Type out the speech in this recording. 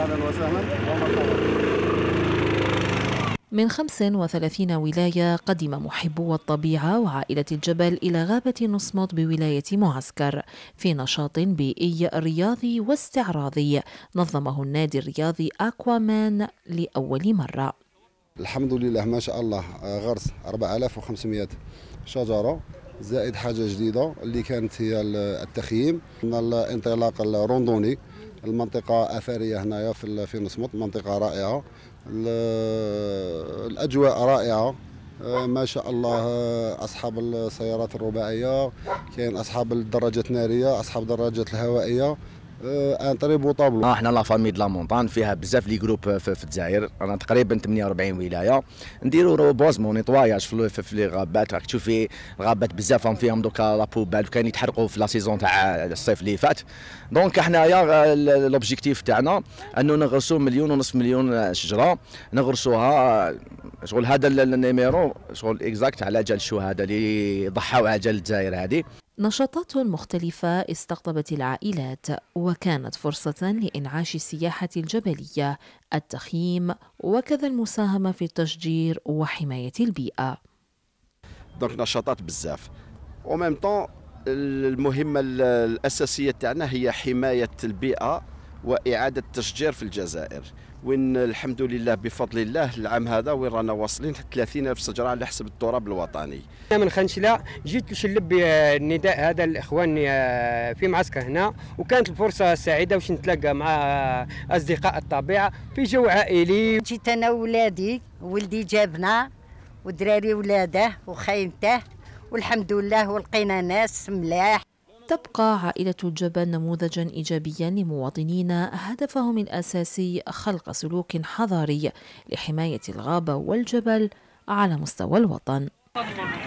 أهلا وسهلا من 35 ولاية قدم محبو الطبيعة وعائلة الجبل إلى غابة نصمت بولاية معسكر في نشاط بيئي رياضي واستعراضي نظمه النادي الرياضي أكوامان لأول مرة الحمد لله ما شاء الله غرس 4500 شجرة زائد حاجة جديدة اللي كانت هي التخييم من الانطلاق الروندوني المنطقة أثرية هنا في في نصمت منطقة رائعة الأجواء رائعة آه، ما شاء الله آه، اصحاب السيارات الرباعيه كاين اصحاب الدراجات الناريه اصحاب الدراجات الهوائيه ان آه، بو طابلو آه، احنا لا فامي دو لا مونطان فيها بزاف لي جروب في الجزائر انا تقريبا 48 ولايه نديرو روبوزمون نيتواياج في لي غابات راك تشوفي غابات بزاف فيهم دوكا لابوبال كان يتحرقوا في لا سيزون تاع الصيف اللي فات دونك حنايا لوبجيكتيف تاعنا انه نغرسوا مليون ونص مليون شجره نغرسوها شغل هذا النيميرو شغل اكزاكت على جال الشهداء اللي ضحاو على جال الجزائر هذه نشاطات مختلفة استقطبت العائلات وكانت فرصة لإنعاش السياحة الجبلية، التخييم وكذا المساهمة في التشجير وحماية البيئة. دونك نشاطات بزاف وميم طون المهمة الأساسية تاعنا هي حماية البيئة وإعادة التشجير في الجزائر. وين الحمد لله بفضل الله العام هذا وين رانا واصلين 30000 شجره على حسب التراب الوطني. انا من خنشله جيت نشلب آه، النداء هذا الاخوان آه، في معسكر هنا وكانت الفرصه سعيده باش نتلاقى مع آه، اصدقاء الطبيعه في جو عائلي. جيت انا وولادي ولدي جابنا ودراري ولاده وخيمته والحمد لله ولقينا ناس ملاح تبقى عائلة الجبل نموذجا إيجابيا لمواطنين هدفهم الأساسي خلق سلوك حضاري لحماية الغابة والجبل على مستوى الوطن